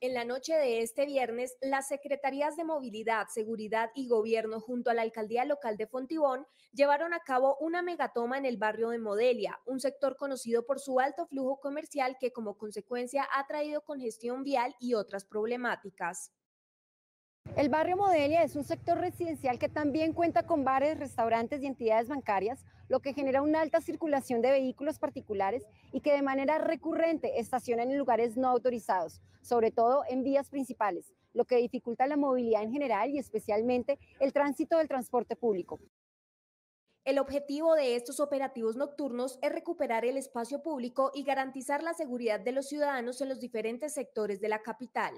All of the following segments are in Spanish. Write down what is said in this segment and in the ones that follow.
En la noche de este viernes, las Secretarías de Movilidad, Seguridad y Gobierno junto a la Alcaldía Local de Fontibón llevaron a cabo una megatoma en el barrio de Modelia, un sector conocido por su alto flujo comercial que como consecuencia ha traído congestión vial y otras problemáticas. El barrio Modelia es un sector residencial que también cuenta con bares, restaurantes y entidades bancarias, lo que genera una alta circulación de vehículos particulares y que de manera recurrente estacionan en lugares no autorizados, sobre todo en vías principales, lo que dificulta la movilidad en general y especialmente el tránsito del transporte público. El objetivo de estos operativos nocturnos es recuperar el espacio público y garantizar la seguridad de los ciudadanos en los diferentes sectores de la capital.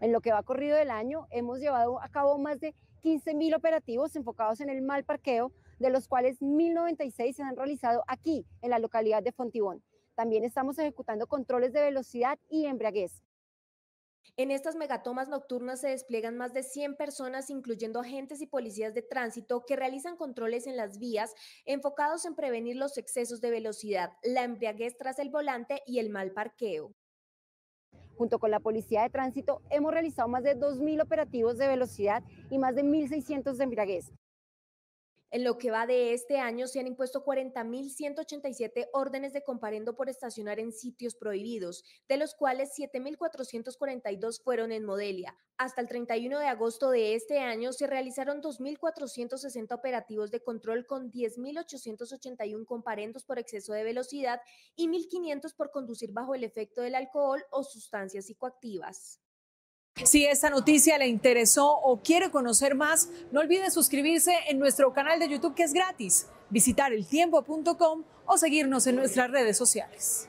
En lo que va corrido del año, hemos llevado a cabo más de 15.000 operativos enfocados en el mal parqueo, de los cuales 1.096 se han realizado aquí, en la localidad de Fontibón. También estamos ejecutando controles de velocidad y embriaguez. En estas megatomas nocturnas se despliegan más de 100 personas, incluyendo agentes y policías de tránsito, que realizan controles en las vías enfocados en prevenir los excesos de velocidad, la embriaguez tras el volante y el mal parqueo. Junto con la Policía de Tránsito hemos realizado más de 2.000 operativos de velocidad y más de 1.600 de embriaguez. En lo que va de este año, se han impuesto 40.187 órdenes de comparendo por estacionar en sitios prohibidos, de los cuales 7.442 fueron en Modelia. Hasta el 31 de agosto de este año, se realizaron 2.460 operativos de control con 10.881 comparendos por exceso de velocidad y 1.500 por conducir bajo el efecto del alcohol o sustancias psicoactivas. Si esta noticia le interesó o quiere conocer más, no olvide suscribirse en nuestro canal de YouTube que es gratis, visitar eltiempo.com o seguirnos en nuestras redes sociales.